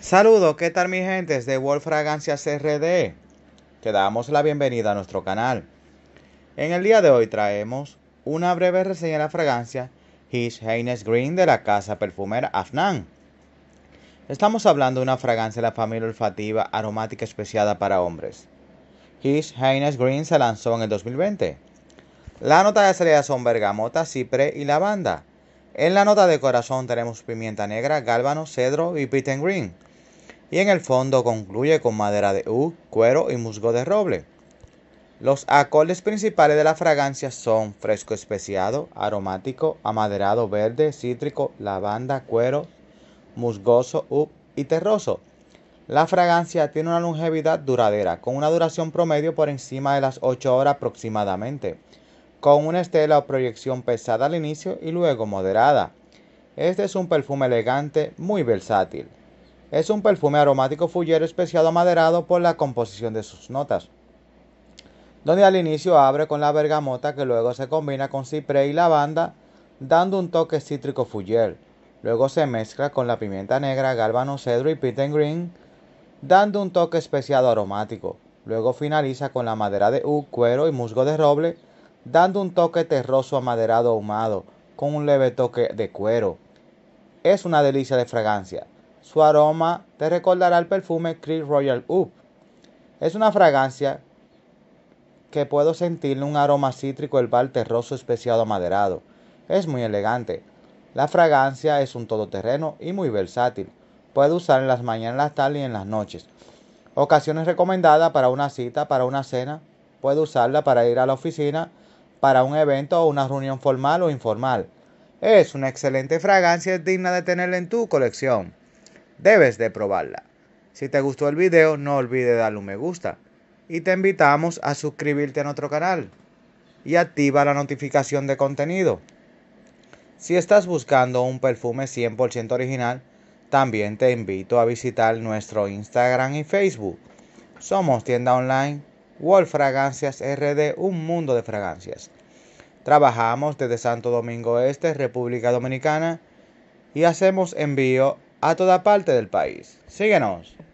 Saludos, ¿qué tal mi gente? de World Fragancias RD. Te damos la bienvenida a nuestro canal. En el día de hoy traemos una breve reseña de la fragancia His Heinz Green de la casa perfumera Afnan. Estamos hablando de una fragancia de la familia olfativa aromática especiada para hombres. His Heinz Green se lanzó en el 2020. La nota de salida son bergamota, cipre y lavanda. En la nota de corazón tenemos pimienta negra, gálbano, cedro y pitten green y en el fondo concluye con madera de U, cuero y musgo de roble. Los acordes principales de la fragancia son fresco especiado, aromático, amaderado verde, cítrico, lavanda, cuero, musgoso, u y terroso. La fragancia tiene una longevidad duradera, con una duración promedio por encima de las 8 horas aproximadamente, con una estela o proyección pesada al inicio y luego moderada. Este es un perfume elegante muy versátil. Es un perfume aromático fullero especiado amaderado por la composición de sus notas, donde al inicio abre con la bergamota que luego se combina con ciprés y lavanda, dando un toque cítrico fuller. Luego se mezcla con la pimienta negra, gálbano, cedro y pit green, dando un toque especiado aromático. Luego finaliza con la madera de u, cuero y musgo de roble, dando un toque terroso amaderado ahumado, con un leve toque de cuero. Es una delicia de fragancia. Su aroma te recordará el perfume Creed Royal Oop. Es una fragancia que puedo sentirle un aroma cítrico, herbal, terroso, especiado, maderado. Es muy elegante. La fragancia es un todoterreno y muy versátil. Puede usarla en las mañanas, en las tardes y en las noches. Ocasiones recomendadas para una cita, para una cena. Puede usarla para ir a la oficina, para un evento o una reunión formal o informal. Es una excelente fragancia es digna de tenerla en tu colección debes de probarla. Si te gustó el video, no olvides darle un me gusta. Y te invitamos a suscribirte a nuestro canal y activa la notificación de contenido. Si estás buscando un perfume 100% original, también te invito a visitar nuestro Instagram y Facebook. Somos tienda online Wolf Fragancias RD, un mundo de fragancias. Trabajamos desde Santo Domingo Este, República Dominicana, y hacemos envío a toda parte del país. Síguenos.